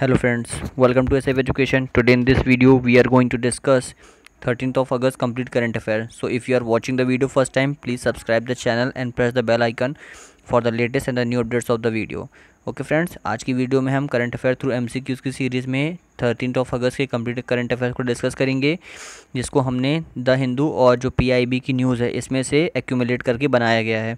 hello friends welcome to S F education today in this video we are going to discuss thirteen of August complete current affair so if you are watching the video first time please subscribe the channel and press the bell icon for the latest and the new updates of the video okay friends आज की video में हम current affair through M की series में thirteen of August के complete current affair को discuss करेंगे जिसको हमने द हिंदू और जो पी की न्यूज़ है इसमें से एक्यूमलेट करके बनाया गया है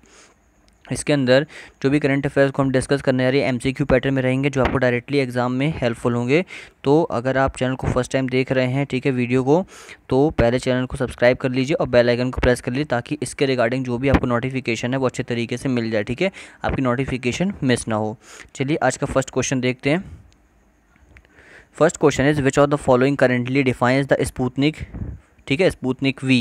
इसके अंदर जो भी करंट अफेयर्स को हम डिस्कस करने जा रहे हैं एमसीक्यू पैटर्न में रहेंगे जो आपको डायरेक्टली एग्जाम में हेल्पफुल होंगे तो अगर आप चैनल को फर्स्ट टाइम देख रहे हैं ठीक है वीडियो को तो पहले चैनल को सब्सक्राइब कर लीजिए और बेल आइकन को प्रेस कर लीजिए ताकि इसके रिगार्डिंग जो भी आपको नोटिफिकेशन है वो अच्छे तरीके से मिल जाए ठीक है आपकी नोटिफिकेशन मिस ना हो चलिए आज का फर्स्ट क्वेश्चन देखते हैं first question is which of the following currently defines the Sputnik ठीक है स्पूतनिक वी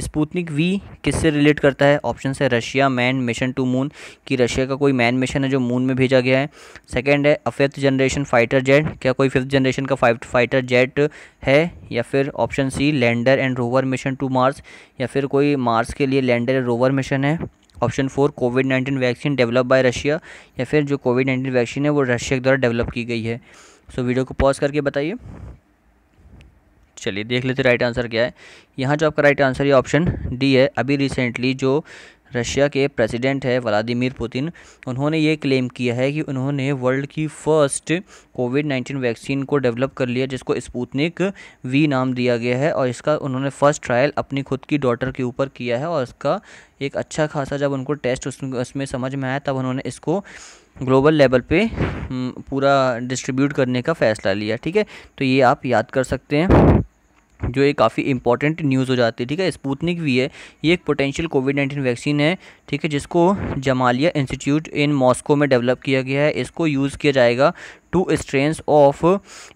स्पूतनिक वी किससे रिलेट करता है ऑप्शन है Russia man mission to moon कि रशिया का कोई मैन मिशन है जो मून में भेजा गया है सेकेंड है फिफ्थ जनरेशन फाइटर जेट क्या कोई फिफ्थ जनरेशन का फाइव फाइटर जेट है या फिर option C lander and rover mission to Mars या फिर कोई मार्स के लिए लैंडर एंड रोवर मिशन है option four COVID nineteen vaccine develop by Russia या फिर जो कोविड नाइन्टीन वैक्सीन है वो रशिया के द्वारा डेवलप की गई है सो so, वीडियो को पॉज करके बताइए चलिए देख लेते राइट आंसर क्या है यहाँ जो आपका राइट आंसर ये ऑप्शन डी है अभी रिसेंटली जो रशिया के प्रेसिडेंट है व्लादिमिर पुतिन उन्होंने ये क्लेम किया है कि उन्होंने वर्ल्ड की फर्स्ट कोविड नाइन्टीन वैक्सीन को डेवलप कर लिया जिसको स्पूतनिक वी नाम दिया गया है और इसका उन्होंने फर्स्ट ट्रायल अपनी खुद की डॉटर के ऊपर किया है और इसका एक अच्छा खासा जब उनको टेस्ट उसमें समझ में आया तब उन्होंने इसको ग्लोबल लेवल पे हम्म, पूरा डिस्ट्रीब्यूट करने का फ़ैसला लिया ठीक है तो ये आप याद कर सकते हैं जो ये काफ़ी इंपॉर्टेंट न्यूज़ हो जाती है ठीक है स्पूतनिक वी है ये एक पोटेंशियल कोविड नाइन्टीन वैक्सीन है ठीक है जिसको जमालिया इंस्टीट्यूट इन मॉस्को में डेवलप किया गया है इसको यूज़ किया जाएगा two strains of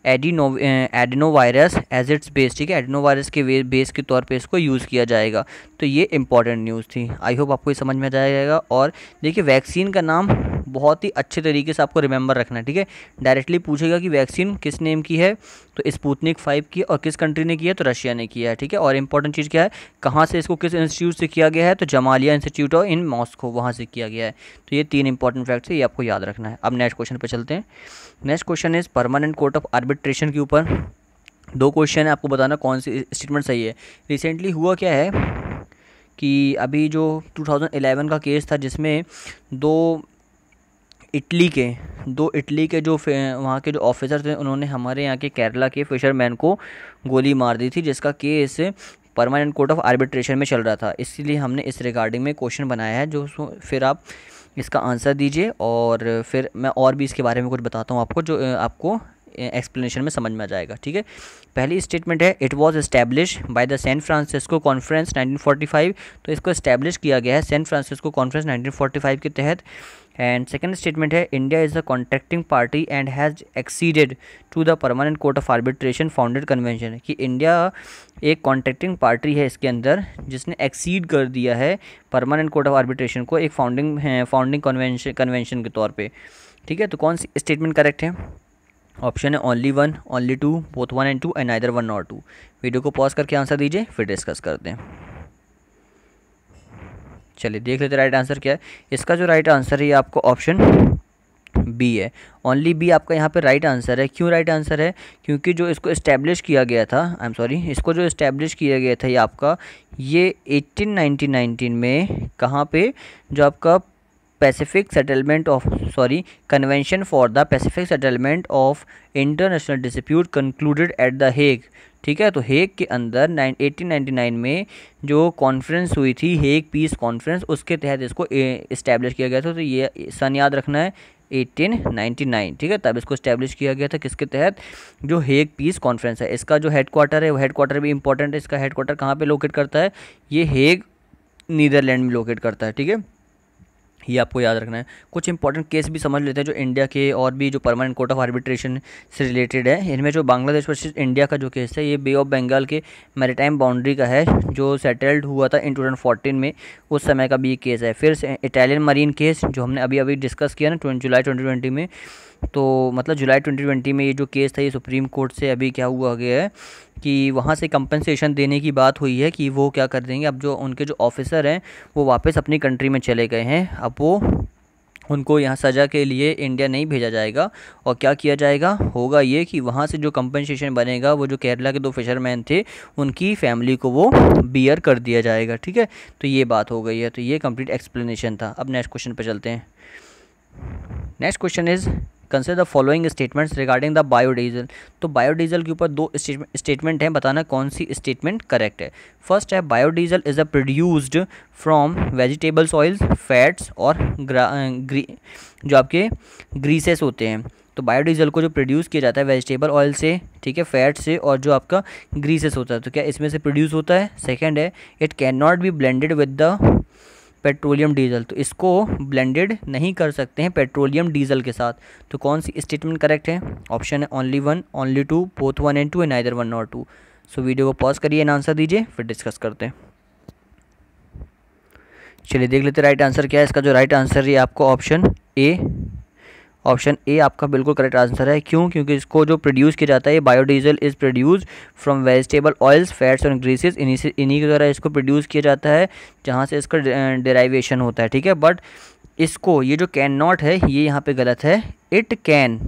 adenovirus as its base ठीक है एडिनो वायरस के बेस के तौर पे इसको यूज़ किया जाएगा तो ये इंपॉर्टेंट न्यूज़ थी आई होप आपको ये समझ में आ जाएगा और देखिए वैक्सीन का नाम बहुत ही अच्छे तरीके से आपको रिमेंबर रखना है ठीक है डायरेक्टली पूछेगा कि वैक्सीन किस नेम की है तो स्पूतनिक फाइव की और किस कंट्री ने किया तो रशिया ने किया है ठीक है और इंपॉर्टेंट चीज़ क्या है कहाँ से इसको किस इंस्टीट्यूट से किया गया है तो Gamaleya institute of in Moscow वहाँ से किया गया है तो ये तीन इंपॉर्टेंट फैक्ट्स है ये आपको याद रखना है अब नेक्स्ट क्वेश्चन पर चलते हैं next question is permanent court of arbitration के ऊपर दो क्वेश्चन है आपको बताना कौन सी स्टेटमेंट सही है रिसेंटली हुआ क्या है कि अभी जो 2011 का केस था जिसमें दो इटली के दो इटली के जो वहाँ के जो ऑफिसर थे उन्होंने हमारे यहाँ के केरला के फिशरमैन को गोली मार दी थी जिसका case permanent court of arbitration में चल रहा था इसलिए हमने इस रिगार्डिंग में क्वेश्चन बनाया है जो फिर आप इसका आंसर दीजिए और फिर मैं और भी इसके बारे में कुछ बताता हूँ आपको जो आपको एक्सप्लेनेशन में समझ में आ जाएगा ठीक है पहली स्टेटमेंट है it was establish by the San Francisco conference 1945 तो इसको इस्टेब्लिश किया गया है सैन फ्रांसिस्को कॉन्फ्रेंस 1945 के तहत एंड सेकेंड स्टेटमेंट है India is a contracting party and has acceded to the permanent court of arbitration founded convention कि India एक कॉन्ट्रैक्टिंग पार्टी है इसके अंदर जिसने एक्सीड कर दिया है परमानेंट कोर्ट ऑफ आर्बिट्रेशन को एक फाउंडिंग फाउंडिंग कन्वेंशन कन्वेंशन के तौर पर ठीक है तो कौन सी स्टेटमेंट करेक्ट है ऑप्शन है only one only two both one and two and either one और टू वीडियो को पॉज करके आंसर दीजिए फिर डिस्कस करते हैं चलिए देख लेते राइट आंसर क्या है इसका जो राइट आंसर है आपको ऑप्शन बी है ओनली बी आपका यहाँ पे राइट आंसर है क्यों राइट आंसर है क्योंकि जो इसको इस्टेब्लिश किया गया था आई एम सॉरी इसको जो इस्टेब्लिश किया गया था ये आपका ये 1819 में कहाँ पे जो आपका pacific settlement of sorry convention for the pacific settlement of international dispute concluded at the Hague ठीक है तो हेग के अंदर नाइन एटीन नाइन्टी नाइन में जो कॉन्फ्रेंस हुई थी हेग पीस कॉन्फ्रेंस उसके तहत इसको इस्टेब्लिश किया गया था तो ये सन याद रखना है 1899 ठीक है तब इसको स्टैब्लिश किया गया था किसके तहत जो हेग पीस कॉन्फ्रेंस है इसका जो क्वार्टर है वो हेडक्वार्टर भी इंपॉर्टेंट है इसका हेडक्वार्टर कहाँ पे लोकेट करता है ये हेग नीदरलैंड में लोकेट करता है ठीक है ये आपको याद रखना है कुछ इंपॉर्टेंट केस भी समझ लेते हैं जो इंडिया के और भी जो परमानेंट कोर्ट ऑफ आर्बिट्रेशन से रिलेटेड है इनमें जो बांग्लादेश वर्सेस इंडिया का जो केस है ये बे ऑफ बंगाल के मैरिटाइम बाउंड्री का है जो सेटल्ड हुआ था इन टू में उस समय का भी ये केस है फिर इटालियन मरीन केस जो हमने अभी अभी डिस्कस किया ना ट्वेंटी जुलाई ट्वेंटी में तो मतलब जुलाई 2020 में ये जो केस था ये सुप्रीम कोर्ट से अभी क्या हुआ गया है कि वहाँ से कंपनसेशन देने की बात हुई है कि वो क्या कर देंगे अब जो उनके जो ऑफिसर हैं वो वापस अपनी कंट्री में चले गए हैं अब वो उनको यहाँ सज़ा के लिए इंडिया नहीं भेजा जाएगा और क्या किया जाएगा होगा ये कि वहाँ से जो कंपनसेशन बनेगा वो जो केरला के दो फिशरमैन थे उनकी फैमिली को वो बियर कर दिया जाएगा ठीक है तो ये बात हो गई है तो ये कंप्लीट एक्सप्लेनेशन था अब नेक्स्ट क्वेश्चन पर चलते हैं next question is consider the following statements regarding the biodiesel तो बायोडीजल के ऊपर दो स्टेटमेंट हैं बताना कौन सी स्टेटमेंट करेक्ट है फर्स्ट है biodiesel is a produced from vegetables oils fats और अं, जो आपके ग्रीसेस होते हैं तो बायोडीजल को जो प्रोड्यूस किया जाता है वेजिटेबल ऑयल से ठीक है फैट से और जो आपका ग्रीसेस होता है तो क्या इसमें से प्रोड्यूस होता है सेकेंड है it can not be blended with the petroleum diesel तो इसको ब्लेंडेड नहीं कर सकते हैं पेट्रोलियम डीजल के साथ तो कौन सी स्टेटमेंट करेक्ट है ऑप्शन है only one only two both one and two and either one और टू सो वीडियो को पॉज करिए आंसर दीजिए फिर डिस्कस करते हैं चलिए देख लेते राइट आंसर क्या है इसका जो राइट आंसर है आपको ऑप्शन ए ऑप्शन ए आपका बिल्कुल करेक्ट आंसर है क्यों क्योंकि इसको जो प्रोड्यूस किया जाता है ये biodiesel is produce from vegetable oils fats और ग्रीसेस इन्हीं से इन्हीं के द्वारा इसको प्रोड्यूस किया जाता है जहाँ से इसका डेराइवेशन होता है ठीक है बट इसको ये जो कैन नॉट है ये यहाँ पे गलत है it can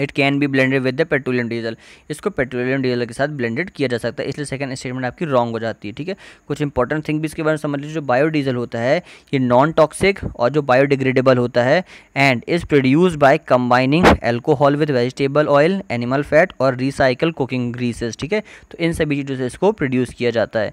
it can be blended with the petroleum diesel इसको पेट्रोलियम डीजल के साथ ब्लेंडेड किया जा सकता है इसलिए सेकंड स्टेटमेंट आपकी रॉन्ग हो जाती है ठीक है कुछ इंपॉर्टेंट थिंग भी इसके बारे में समझ लीजिए जो बायोडीजल होता है ये नॉन टॉक्सिक और जो बायोडिग्रेडेबल होता है and is produce by combining alcohol with vegetable oil animal fat और रिसाइकल कुकिंग ग्रीसेस ठीक है तो इन सभी चीज़ों से इसको प्रोड्यूस किया जाता है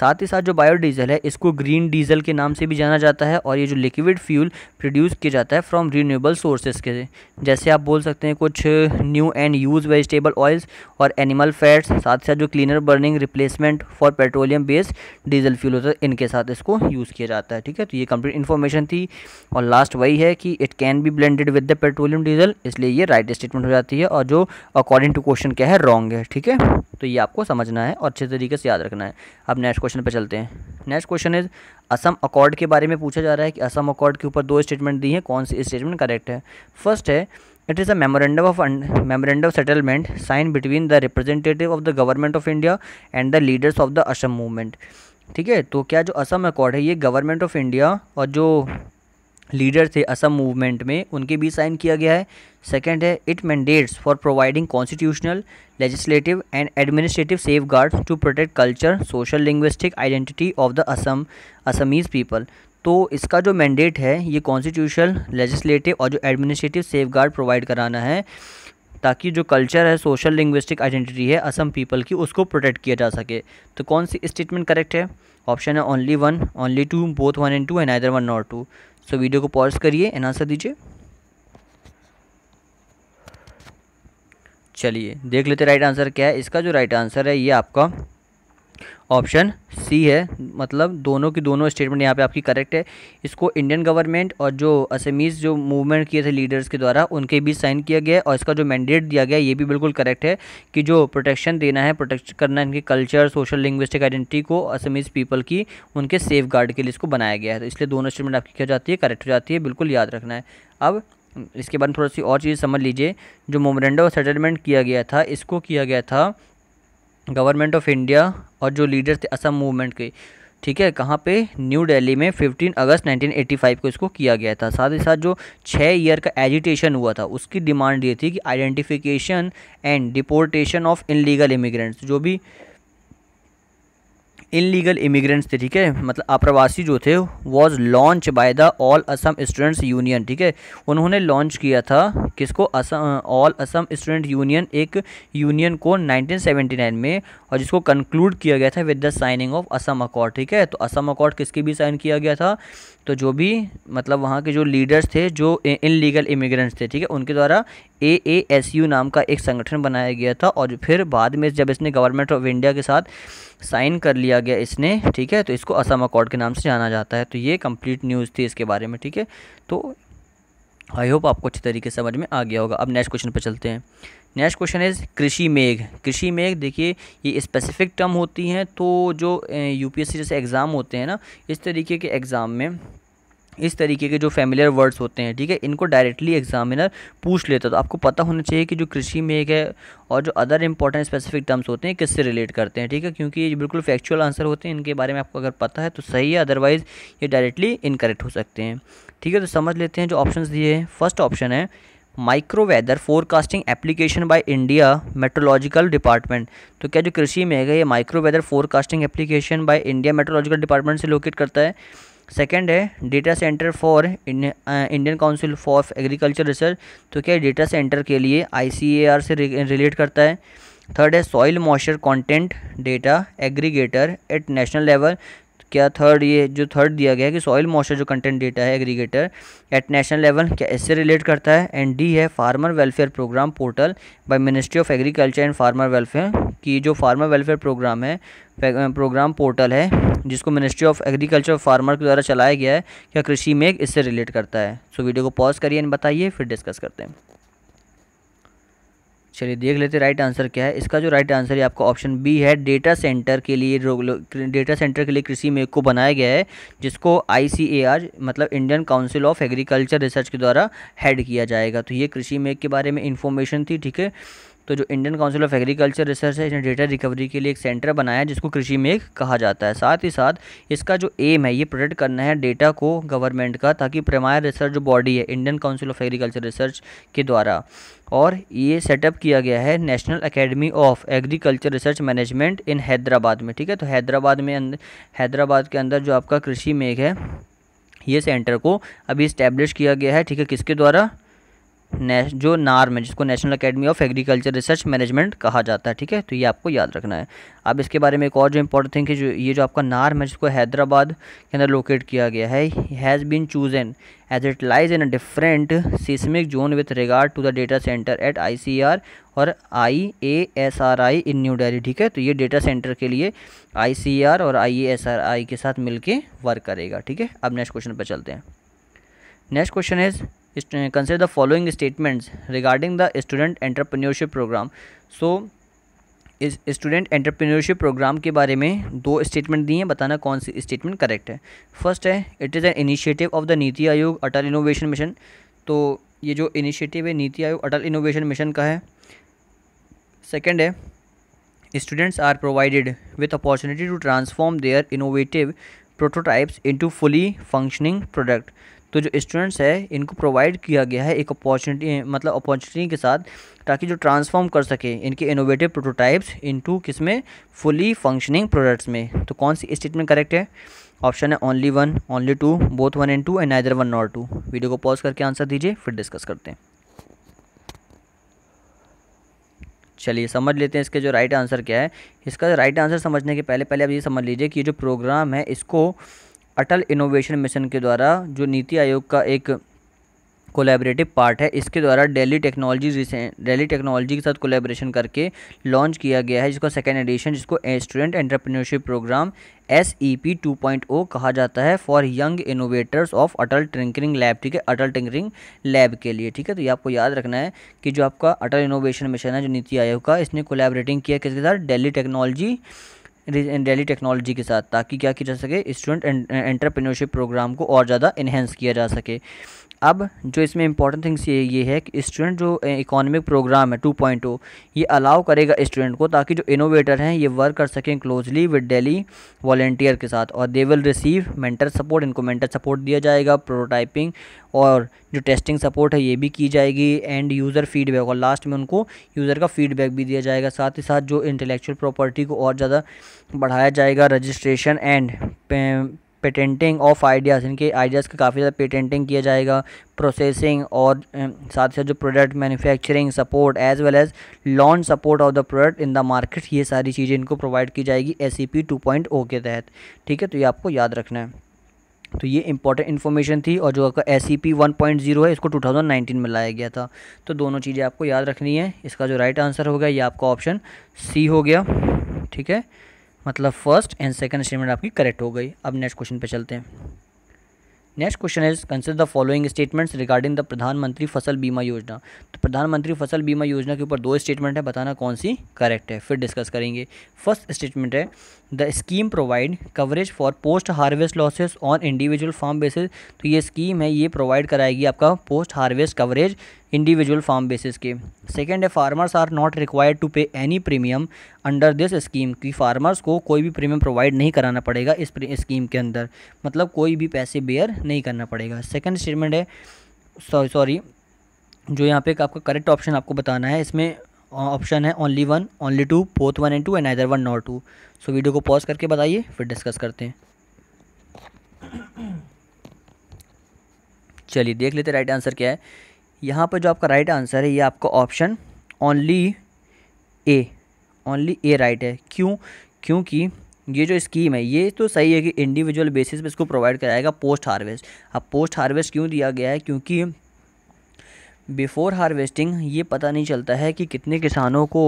साथ ही साथ जो बायोडीजल है इसको ग्रीन डीजल के नाम से भी जाना जाता है और ये जो लिक्विड फ्यूल प्रोड्यूस किया जाता है फ्रॉम रीन्यूएबल सोर्सेज के जैसे आप बोल सकते हैं कुछ कुछ new and use vegetable oils और एनिमल फैट्स साथ साथ जो cleaner burning replacement for petroleum based diesel fuel होता है इनके साथ इसको यूज़ किया जाता है ठीक है तो ये कंप्लीट इन्फॉर्मेशन थी और लास्ट वही है कि it can be blended with the petroleum diesel इसलिए ये राइट स्टेटमेंट हो जाती है और जो अकॉर्डिंग टू क्वेश्चन क्या है रॉन्ग है ठीक है तो ये आपको समझना है और अच्छे तरीके से याद रखना है अब नेक्स्ट क्वेश्चन पर चलते हैं next question is Assam accord के बारे में पूछा जा रहा है कि असम अकॉर्ड के ऊपर दो स्टेटमेंट दी हैं कौन सी स्टेटमेंट करेक्ट है फर्स्ट है it is a memorandum of memorandum settlement sign between the representative of the government of India and the leaders of the Assam movement ठीक है तो क्या जो असम अकॉर्ड है ये गवर्नमेंट ऑफ इंडिया और जो लीडर थे असम मूवमेंट में उनके बीच साइन किया गया है सेकेंड है it mandates for providing constitutional legislative and administrative safeguard to protect culture social linguistic identity of the Assam Assamese people तो इसका जो मैंडेट है ये कॉन्स्टिट्यूशनल लेजिस्लेटिव और जो एडमिनिस्ट्रेटिव सेफ प्रोवाइड कराना है ताकि जो कल्चर है सोशल लिंग्विस्टिक आइडेंटिटी है असम पीपल की उसको प्रोटेक्ट किया जा सके तो कौन सी स्टेटमेंट करेक्ट है ऑप्शन है only one only two both one and two and either one not two so video को पॉज करिए एन आंसर दीजिए चलिए देख लेते राइट आंसर क्या है इसका जो राइट आंसर है ये आपका ऑप्शन सी है मतलब दोनों की दोनों स्टेटमेंट यहाँ पे आपकी करेक्ट है इसको इंडियन गवर्नमेंट और जो असमीज़ जो मूवमेंट किए थे लीडर्स के द्वारा उनके बीच साइन किया गया और इसका जो मैंडेट दिया गया ये भी बिल्कुल करेक्ट है कि जो प्रोटेक्शन देना है प्रोटेक्ट करना है कल्चर सोशल लिंग्विस्टिक आइडेंटिटी को असमीज़ पीपल की उनके सेफ गार्ड के लिए इसको बनाया गया है तो इसलिए दोनों स्टेटमेंट आपकी क्या जाती है करेक्ट हो जाती है बिल्कुल याद रखना है अब इसके बाद थोड़ी सी और चीज़ समझ लीजिए जो मोमरेंडो सेटलमेंट किया गया था इसको किया गया था गवर्नमेंट ऑफ इंडिया और जो लीडर थे असम मूवमेंट के ठीक है कहाँ पे न्यू दिल्ली में 15 अगस्त 1985 को इसको किया गया था साथ ही साथ जो छः ईयर का एजिटेशन हुआ था उसकी डिमांड ये थी कि identification and deportation of illegal immigrants जो भी इनलीगल इमिग्रेंट्स थे ठीक है मतलब अप्रवासी जो थे was launch by the all Assam students union ठीक है उन्होंने लॉन्च किया था किसको Assam all Assam student union एक यूनियन को 1979 में और जिसको कंक्लूड किया गया था with the signing of Assam accord ठीक है तो असम अकॉर्ड किसके भी साइन किया गया था तो जो भी मतलब वहाँ के जो लीडर्स थे जो इनलीगल इमिग्रेंट्स थे ठीक है उनके द्वारा ए ए एस यू नाम का एक संगठन बनाया गया था और फिर बाद में जब इसने गवर्नमेंट ऑफ इंडिया के साथ साइन कर लिया गया इसने ठीक है तो इसको असम अकॉर्ड के नाम से जाना जाता है तो ये कंप्लीट न्यूज़ थी इसके बारे में ठीक है तो आई होप आपको अच्छी तरीके से समझ में आ गया होगा अब नेक्स्ट क्वेश्चन पर चलते हैं नेक्स्ट क्वेश्चन इज़ कृषि मेघ कृषि मेघ देखिए ये स्पेसिफिक टर्म होती हैं तो जो यूपीएससी जैसे एग्ज़ाम होते हैं ना इस तरीके के एग्ज़ाम में इस तरीके के जो फैमिलियर वर्ड्स होते हैं ठीक है इनको डायरेक्टली एग्जामिनर पूछ लेता तो आपको पता होना चाहिए कि जो कृषि में एक है और जो अदर इंपॉर्टेंट स्पेसिफिक टर्म्स होते हैं किससे रिलेट करते हैं ठीक है क्योंकि ये बिल्कुल फैक्चुअल आंसर होते हैं इनके बारे में आपको अगर पता है तो सही है अदरवाइज़ ये डायरेक्टली इनकरेक्ट हो सकते हैं ठीक है तो समझ लेते हैं जो ऑप्शन दिए हैं फर्स्ट ऑप्शन है micro weather forecasting application by India meteorological department तो क्या जो कृषि में है ये micro weather forecasting application by India meteorological department से लोकेट करता है सेकंड है data centre for Indian council for agriculture research तो क्या डेटा सेंटर के लिए आईसीएआर से रिलेट करता है थर्ड है soil moisture content data aggregator at national level क्या थर्ड ये जो थर्ड दिया गया है कि सॉइल मॉइस्चर जो कंटेंट डेटा है एग्रीगेटर एट नेशनल लेवल क्या इससे रिलेट करता है एंड डी है farmer welfare programme portal by ministry of agriculture and farmer welfare की जो फार्मर वेलफेयर प्रोग्राम है प्रोग्राम पोर्टल है जिसको मिनिस्ट्री ऑफ एग्रीकल्चर और फार्मर के द्वारा चलाया गया है क्या कृषि में इससे रिलेट करता है सो so, वीडियो को पॉज करिए बताइए फिर डिस्कस करते हैं चलिए देख लेते हैं राइट आंसर क्या है इसका जो राइट आंसर है आपका ऑप्शन बी है डेटा सेंटर के लिए डेटा सेंटर के लिए कृषि में को बनाया गया है जिसको आई मतलब Indian council of agriculture research के द्वारा हेड किया जाएगा तो ये कृषि मेक के बारे में इन्फॉर्मेशन थी ठीक है तो जो Indian council of agriculture research है इसने डेटा रिकवरी के लिए एक सेंटर बनाया जिसको कृषि मेघ कहा जाता है साथ ही साथ इसका जो एम है ये प्रोटेक्ट करना है डेटा को गवर्नमेंट का ताकि प्राइमरी रिसर्च जो बॉडी है Indian council of agriculture research के द्वारा और ये सेटअप किया गया है national academy of agriculture research management in Hyderabad में ठीक है तो हैदराबाद में हैदराबाद के अंदर जो आपका कृषि मेघ है ये सेंटर को अभी इस्टेब्लिश किया गया है ठीक है किसके द्वारा जो नार्म है जिसको national academy of agriculture research management कहा जाता है ठीक है तो ये आपको याद रखना है अब इसके बारे में एक और जो इंपॉर्टेंट थिंग है जो ये जो आपका नार्म है जिसको हैदराबाद के अंदर लोकेट किया गया है has been chosen as it lies in a different seismic zone with regard to the data centre at I और I A S R I in New Delhi ठीक है तो ये डेटा सेंटर के लिए आई और आई ए एस आर आई के साथ मिलकर वर्क करेगा ठीक है अब नेक्स्ट क्वेश्चन पर चलते हैं next question is consider the following statements regarding the student entrepreneurship programme so इस स्टूडेंट एंटरप्रेन्योरशिप प्रोग्राम के बारे में दो स्टेटमेंट दिए हैं बताना कौन सी स्टेटमेंट करेक्ट है फर्स्ट है it is an initiative of the NITI Aayog Atal innovation mission तो ये जो इनिशिएटिव है नीति आयोग अटल इनोवेशन मिशन का है सेकेंड है students are provided with opportunity to transform their innovative prototypes into fully functioning product तो जो स्टूडेंट्स है इनको प्रोवाइड किया गया है एक अपॉर्चुनिटी मतलब अपॉर्चुनिटी के साथ ताकि जो ट्रांसफॉर्म कर सके इनके इनोवेटिव प्रोटोटाइप्स इनटू किस में फुली फंक्शनिंग प्रोडक्ट्स में तो कौन सी स्टेटमेंट करेक्ट है ऑप्शन है only one only two both one and two and neither one not two video को पॉज करके आंसर दीजिए फिर डिस्कस करते हैं चलिए समझ लेते हैं इसके जो राइट आंसर क्या है इसका राइट आंसर समझने के पहले पहले आप ये समझ लीजिए कि जो प्रोग्राम है इसको अटल इनोवेशन मिशन के द्वारा जो नीति आयोग का एक कोलैबोरेटिव पार्ट है इसके द्वारा डेली टेक्नोलॉजी डेली टेक्नोलॉजी के साथ कोलैबोरेशन करके लॉन्च किया गया है जिसका सेकेंड एडिशन जिसको student entrepreneurship programme S E P two point O कहा जाता है for young innovators of Atal tinkering lab ठीक है अटल टिंकरिंग लैब के लिए ठीक है तो ये आपको याद रखना है कि जो आपका अटल इनोवेशन मिशन है जो नीति आयोग का इसने कोलैबोरेटिंग किया किसके साथ डेली टेक्नोलॉजी डेली टेक्नोलॉजी के साथ ताकि क्या किया जा सके स्टूडेंट एंटरप्रेन्योरशिप प्रोग्राम को और ज़्यादा इन्हेंस किया जा सके अब जो इसमें इंपॉर्टेंट थिंग्स ये ये है कि स्टूडेंट जो इकोनॉमिक प्रोग्राम है 2.0 ये अलाउ करेगा स्टूडेंट को ताकि जो इनोवेटर हैं ये वर्क कर सकें क्लोजली विद डेली वॉल्टियर के साथ और they will receive mentor support इनको मेंटर सपोर्ट दिया जाएगा प्रोटोटाइपिंग और जो टेस्टिंग सपोर्ट है ये भी की जाएगी एंड यूज़र फीडबैक और लास्ट में उनको यूज़र का फीडबैक भी दिया जाएगा साथ ही साथ जो इंटेलेक्चुअल प्रॉपर्टी को और ज़्यादा बढ़ाया जाएगा registration and patenting of ideas इनके आइडियाज़ का काफ़ी ज़्यादा पेटेंटिंग किया जाएगा प्रोसेसिंग और साथ ही साथ जो product manufacturing support as well as launch support of the product in the market ये सारी चीज़ें इनको प्रोवाइड की जाएगी S C P two point O के तहत ठीक है तो ये आपको याद रखना है तो ये इंपॉर्टेंट इन्फॉर्मेशन थी और जो आपका S C P one point zero है इसको टू थाउजेंड नाइनटीन में लाया गया था तो दोनों चीज़ें आपको याद रखनी है इसका जो राइट आंसर होगा ये आपका ऑप्शन सी हो गया ठीक है मतलब फर्स्ट एंड सेकंड स्टेटमेंट आपकी करेक्ट हो गई अब नेक्स्ट क्वेश्चन पे चलते हैं next question is consider the following statements regarding the Pradhan Mantri Fasal बीमा योजना तो प्रधानमंत्री फसल बीमा योजना के ऊपर दो स्टेटमेंट है बताना कौन सी करेक्ट है फिर डिस्कस करेंगे फर्स्ट स्टेटमेंट है the scheme provide coverage for post harvest losses on individual farm basis तो ये स्कीम है ये प्रोवाइड कराएगी आपका post harvest coverage individual farm basis के सेकेंड है farmers are not required to pay any premium under this scheme कि farmers को कोई भी प्रीमियम प्रोवाइड नहीं कराना पड़ेगा इस स्कीम के अंदर मतलब कोई भी पैसे बेयर नहीं करना पड़ेगा सेकेंड स्टेटमेंट है सॉरी सॉरी जो यहाँ पे आपका करेक्ट ऑप्शन आपको बताना है इसमें ऑप्शन है only one only two both one and two and either one not two so video को पॉज करके बताइए फिर डिस्कस करते हैं चलिए देख लेते राइट आंसर क्या है यहाँ पर जो आपका राइट आंसर है ये आपका option only A only A right है क्यों क्योंकि ये जो स्कीम है ये तो सही है कि इंडिविजुअल बेसिस पे इसको प्रोवाइड कराएगा पोस्ट हार्वेस्ट अब पोस्ट हार्वेस्ट क्यों दिया गया है क्योंकि बिफ़ोर हार्वेस्टिंग ये पता नहीं चलता है कि कितने किसानों को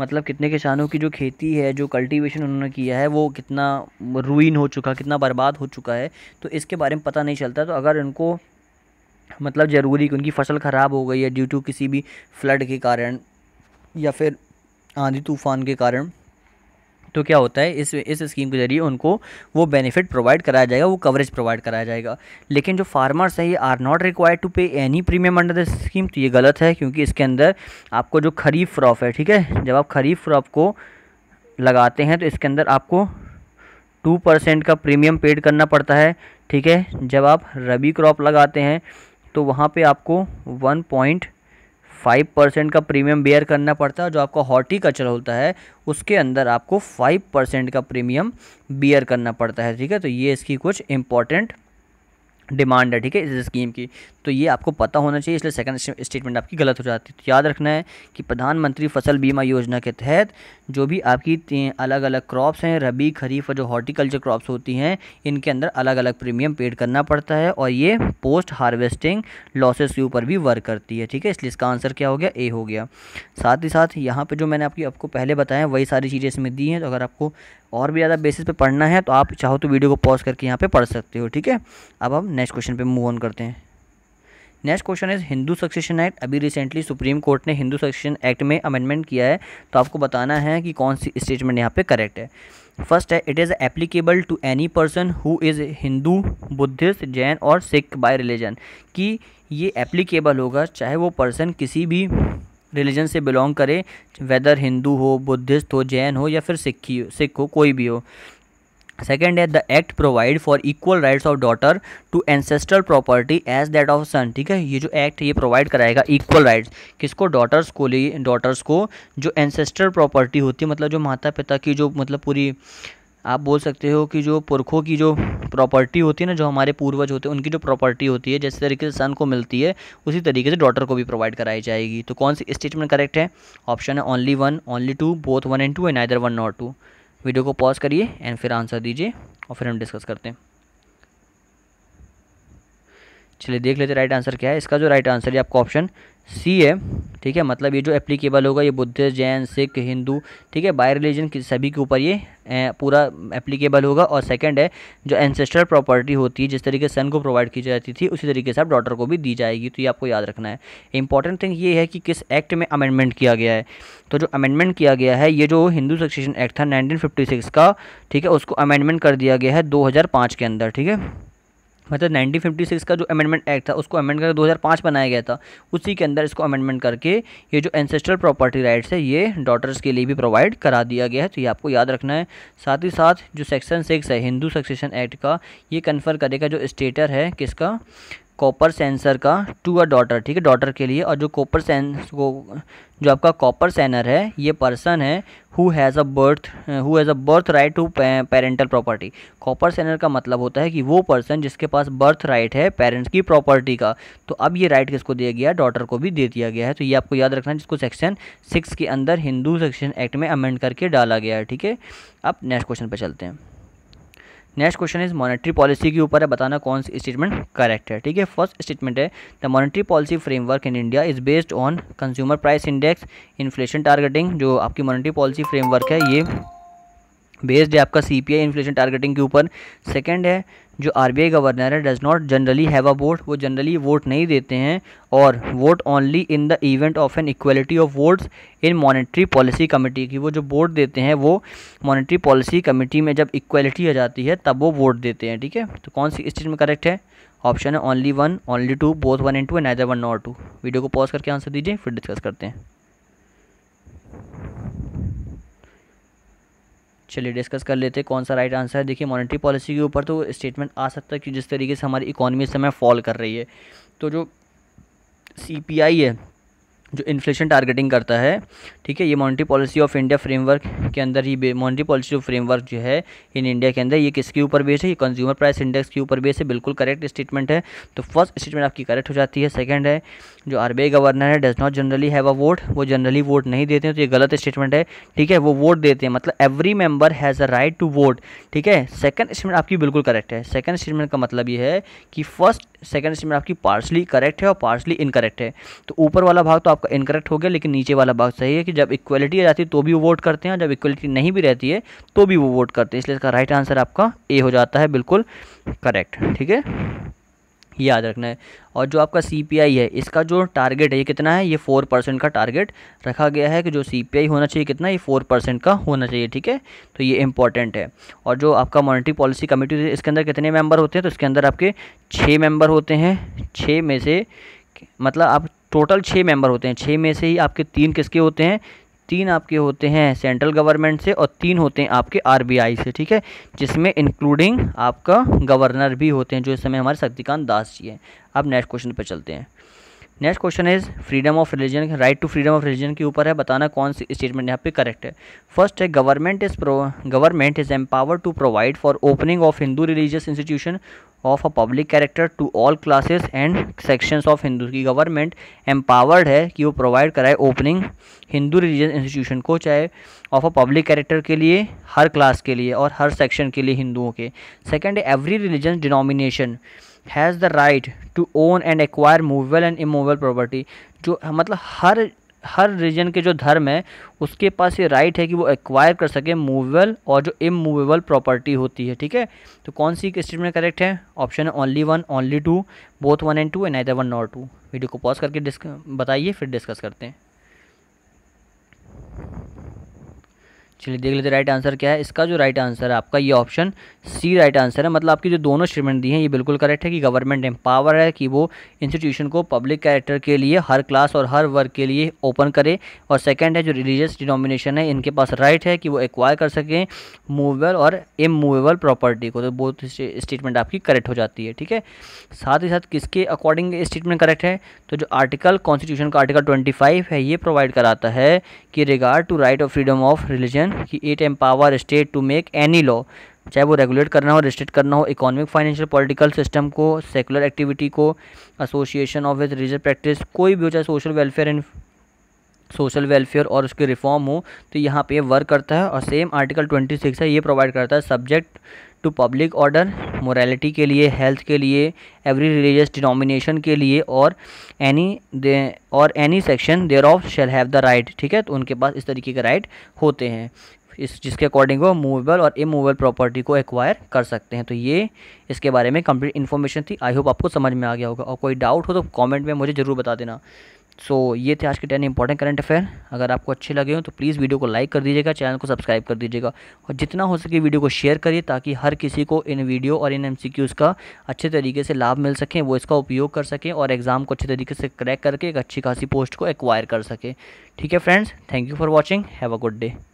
मतलब कितने किसानों की जो खेती है जो कल्टीवेशन उन्होंने किया है वो कितना रुइन हो चुका कितना बर्बाद हो चुका है तो इसके बारे में पता नहीं चलता तो अगर उनको मतलब ज़रूरी कि उनकी फ़सल ख़राब हो गई है ड्यू टू किसी भी फ्लड के कारण या फिर आंधी तूफ़ान के कारण तो क्या होता है इस इस स्कीम के ज़रिए उनको वो बेनिफिट प्रोवाइड कराया जाएगा वो कवरेज प्रोवाइड कराया जाएगा लेकिन जो फार्मर्स हैं ये are not required to pay any premium under the scheme तो ये गलत है क्योंकि इसके अंदर आपको जो खरीफ क्रॉप है ठीक है जब आप खरीफ क्रॉप को लगाते हैं तो इसके अंदर आपको टू परसेंट का प्रीमियम पेड करना पड़ता है ठीक है जब आप रबी क्रॉप लगाते हैं तो वहाँ पर आपको वन पॉइंट फाइव परसेंट का प्रीमियम बेयर करना पड़ता है और जो आपका हॉर्टिकल्चर होता है उसके अंदर आपको फाइव परसेंट का प्रीमियम बेयर करना पड़ता है ठीक है तो ये इसकी कुछ इंपॉर्टेंट डिमांड है ठीक है इस स्कीम की तो ये आपको पता होना चाहिए इसलिए सेकंड स्टेटमेंट आपकी गलत हो जाती है तो याद रखना है कि प्रधानमंत्री फसल बीमा योजना के तहत जो भी आपकी अलग अलग क्रॉप्स हैं रबी खरीफ और जो हॉर्टिकल्चर क्रॉप्स होती हैं इनके अंदर अलग अलग प्रीमियम पेड करना पड़ता है और ये पोस्ट हार्वेस्टिंग लॉसेस के ऊपर भी वर्क करती है ठीक है इसलिए इसका आंसर क्या हो गया ए हो गया साथ ही साथ यहाँ पर जो मैंने आपकी आपको पहले बताया वही सारी चीज़ें इसमें दी हैं तो अगर आपको और भी ज़्यादा बेसिस पे पढ़ना है तो आप चाहो तो वीडियो को पॉज करके यहाँ पे पढ़ सकते हो ठीक है अब हम नेक्स्ट क्वेश्चन पे मूव ऑन करते हैं next question is Hindu succession act अभी रिसेंटली सुप्रीम कोर्ट ने हिंदू सक्सेशन एक्ट में अमेंडमेंट किया है तो आपको बताना है कि कौन सी स्टेटमेंट यहाँ पे करेक्ट है फर्स्ट है it is applicable to any person who is Hindu Buddhist Jain और सिख बाय रिलीजन कि ये एप्लीकेबल होगा चाहे वो पर्सन किसी भी रिलीजन से बिलोंग करे वेदर हिंदू हो बुद्धिस्ट हो जैन हो या फिर सिखी हो सिख हो कोई भी हो सेकेंड है the act provide for equal rights of daughter to ancestral property as that of son ठीक है ये जो एक्ट ये प्रोवाइड कराएगा इक्वल राइट्स किसको डॉटर्स को डॉटर्स को जो एंसेस्ट्रल प्रॉपर्टी होती है मतलब जो माता पिता की जो मतलब पूरी आप बोल सकते हो कि जो पुरखों की जो प्रॉपर्टी होती है ना जो हमारे पूर्वज होते हैं उनकी जो प्रॉपर्टी होती है जैसे तरीके से सन को मिलती है उसी तरीके से डॉटर को भी प्रोवाइड कराई जाएगी तो कौन सी स्टेटमेंट करेक्ट है ऑप्शन है only one only two both one and two and either one not two video को पॉज करिए एंड फिर आंसर दीजिए और फिर हम डिस्कस करते हैं चलिए देख लेते राइट आंसर क्या है इसका जो राइट आंसर है आपको ऑप्शन सी है ठीक है मतलब ये जो एप्लीकेबल होगा ये बुद्ध जैन सिख हिंदू ठीक है बाय रिलीजन की सभी के ऊपर ये पूरा एप्लीकेबल होगा और सेकंड है जो एनसेस्टर प्रॉपर्टी होती है जिस तरीके सन को प्रोवाइड की जाती थी उसी तरीके से आप डॉटर को भी दी जाएगी तो ये आपको याद रखना है इंपॉर्टेंट थिंग ये है कि किस एक्ट में अमेंडमेंट किया गया है तो जो अमेंडमेंट किया गया है ये जो हिंदू सक्सेशन एक्ट था नाइनटीन का ठीक है उसको अमेंडमेंट कर दिया गया है दो के अंदर ठीक है मतलब 1956 का जो अमेंडमेंट एक्ट था उसको अमेंड करके 2005 बनाया गया था उसी के अंदर इसको अमेंडमेंट करके ये जो एंसेस्ट्रल प्रॉपर्टी राइट्स है ये डॉटर्स के लिए भी प्रोवाइड करा दिया गया है तो ये आपको याद रखना है साथ ही साथ जो सेक्शन सिक्स है हिंदू सक्सेशन एक्ट का ये कन्फर करेगा जो स्टेटर है किसका कॉपर सेंसर का टू अ डॉटर ठीक है डॉटर के लिए और जो कॉपर सेंस को जो आपका कॉपर सैनर है ये पर्सन है who has a birth who has a birth right to parental property coparcener का मतलब होता है कि वो पर्सन जिसके पास बर्थ राइट है पेरेंट्स की प्रॉपर्टी का तो अब ये राइट किसको दिया गया डॉटर को भी दे दिया गया है तो ये आपको याद रखना है जिसको सेक्शन सिक्स के अंदर हिंदू सेक्शन एक्ट में अमेंड करके डाला गया है ठीक है अब नेक्स्ट क्वेश्चन पर चलते हैं next question is monetary policy के ऊपर है बताना कौन सी स्टेटमेंट करेक्ट है ठीक है फर्स्ट स्टेटमेंट है the monetary policy framework in India is based on consumer price index inflation targeting जो आपकी मॉनेटरी पॉलिसी फ्रेमवर्क है ये बेस्ड है आपका C P I inflation targeting के ऊपर सेकेंड है जो आई गवर्नर है does not generally have a vote वो जनरली वोट नहीं देते हैं और vote only in the event of an equality of votes in monetary policy committee की वो जो वोट देते हैं वो मॉनेटरी पॉलिसी कमेटी में जब इक्वलिटी हो जाती है तब वो वोट देते हैं ठीक है तो कौन सी इस चीज़ में करेक्ट है ऑप्शन है only one only two both one and two and neither one not two video को पॉज करके आंसर दीजिए फिर डिस्कस करते हैं चलिए डिस्कस कर लेते हैं कौन सा राइट आंसर है देखिए मॉनेटरी पॉलिसी के ऊपर तो स्टेटमेंट आ सकता है कि जिस तरीके से हमारी इकोनॉमी इस समय फॉल कर रही है तो जो सी है जो इन्फ्लेशन टारगेटिंग करता है ठीक है ये monetary policy of India framework के अंदर ही मॉनिटरी पॉलिसी ऑफ फ्रेमवर्क जो है इन इंडिया के अंदर ये किसके ऊपर बेस है ये कंज्यूमर प्राइस इंडेक्स के ऊपर बेस है बिल्कुल करेक्ट स्टेटमेंट है तो फर्स्ट स्टेटमेंट आपकी करेक्ट हो जाती है सेकेंड है जो आर गवर्नर है does not generally have a vote वो जनरली वोट नहीं देते हैं तो ये गलत स्टेटमेंट है ठीक है वो वोट देते हैं मतलब every member has a right to vote ठीक है सेकेंड स्टेटमेंट आपकी बिल्कुल करेक्ट है सेकेंड स्टेटमेंट का मतलब ये है कि फर्स्ट सेकंड स्टेटमेंट आपकी पार्सली करेक्ट है और पार्सली इनकरेक्ट है तो ऊपर वाला भाग तो आपका इनकरेक्ट हो गया लेकिन नीचे वाला भाग सही है कि जब इक्वलिटी आ जाती है तो भी वो वोट करते हैं जब इक्वलिटी नहीं भी रहती है तो भी वो वोट करते हैं इसलिए इसका राइट आंसर आपका ए हो जाता है बिल्कुल करेक्ट ठीक है ये याद रखना है और जो आपका सी है इसका जो टारगेट है ये कितना है ये फोर परसेंट का टारगेट रखा गया है कि जो सी होना चाहिए कितना ये फोर परसेंट का होना चाहिए ठीक है तो ये इंपॉर्टेंट है और जो आपका मॉनिटरी पॉलिसी कमेटी इसके अंदर कितने मेंबर होते हैं तो इसके अंदर आपके छः मेंबर होते हैं छः में से मतलब आप टोटल छः मेंबर होते हैं छः में से ही आपके तीन किसके होते हैं तीन आपके होते हैं सेंट्रल गवर्नमेंट से और तीन होते हैं आपके आरबीआई से ठीक है जिसमें इंक्लूडिंग आपका गवर्नर भी होते हैं जो इस समय हमारे शक्तिकांत दास जी हैं अब नेक्स्ट क्वेश्चन पर चलते हैं next question is freedom of religion right to freedom of religion के ऊपर है बताना कौन सी स्टेटमेंट यहाँ पे करेक्ट है फर्स्ट है government is government is empower to provide for opening of Hindu religious institution of a public character to all classes and sections of Hindu की गवर्नमेंट एम्पावर्ड है कि वो प्रोवाइड कराए ओपनिंग हिंदू रिलीजन इंस्टीट्यूशन को चाहे ऑफ अ पब्लिक कैरेक्टर के लिए हर class के लिए और हर सेक्शन के लिए हिंदुओं के second every religion denomination has the right to own and acquire movable and immovable property जो मतलब हर हर रीजन के जो धर्म है उसके पास ये राइट है कि वो एक्वायर कर सके मूवेबल और जो इमूवेबल प्रॉपर्टी होती है ठीक है तो कौन सी स्टेटमेंट करेक्ट है ऑप्शन है only one only two both one and two and I one not two video को पॉज करके डिस्क बताइए फिर डिस्कस करते हैं चलिए देख लेते राइट आंसर क्या है इसका जो राइट आंसर है आपका ये ऑप्शन सी राइट आंसर है मतलब आपकी जो दोनों स्टेटमेंट दी हैं ये बिल्कुल करेक्ट है कि गवर्नमेंट एम्पावर है कि वो इंस्टीट्यूशन को पब्लिक कैरेक्टर के लिए हर क्लास और हर वर्ग के लिए ओपन करे और सेकेंड है जो रिलीजियस डिनोमिनेशन है इनके पास राइट है कि वो एक्वायर कर सकें मूवेबल और इमूवेबल प्रॉपर्टी को तो बोथ स्टेटमेंट आपकी करेक्ट हो जाती है ठीक है साथ ही साथ किसके अकॉर्डिंग स्टेटमेंट करेक्ट है तो जो आर्टिकल कॉन्स्टिट्यूशन का आर्टिकल ट्वेंटी है ये प्रोवाइड कराता है कि regard to right of freedom of religion कि it empower state to make any law चाहे वो रेगुलेट करना हो रिस्ट्रिक्ट करना हो इकोनॉमिक फाइनेंशियल पॉलिटिकल सिस्टम को सेकुलर एक्टिविटी को association of with religion practice कोई भी हो चाहे social welfare and social welfare और उसके रिफॉर्म हो तो यहाँ पे वर्क करता है और सेम आर्टिकल 26 है ये प्रोवाइड करता है subject to public order morality के लिए हेल्थ के लिए एवरी रिलीजियस डिनोमिनेशन के लिए और एनी दे और any section thereof shall have the right ठीक है तो उनके पास इस तरीके के राइट होते हैं इस जिसके अकॉर्डिंग वो मूवेबल और इमूवेबल प्रॉपर्टी को एक्वायर कर सकते हैं तो ये इसके बारे में कंप्लीट इन्फॉर्मेशन थी आई होप आपको समझ में आ गया होगा और कोई डाउट हो तो कमेंट में मुझे ज़रूर बता देना सो so, ये थे आज के टेन इंपॉर्टेंट करंट अफेयर अगर आपको अच्छे लगे हो तो प्लीज़ वीडियो को लाइक कर दीजिएगा चैनल को सब्सक्राइब कर दीजिएगा और जितना हो सके वीडियो को शेयर करिए ताकि हर किसी को इन वीडियो और इन एम का अच्छे तरीके से लाभ मिल सकें वो इसका उपयोग कर सकें और एग्ज़ाम को अच्छे तरीके से क्रैक करके एक अच्छी खासी पोस्ट को एक्वायर कर सकें ठीक है friends thank you for watching have a good day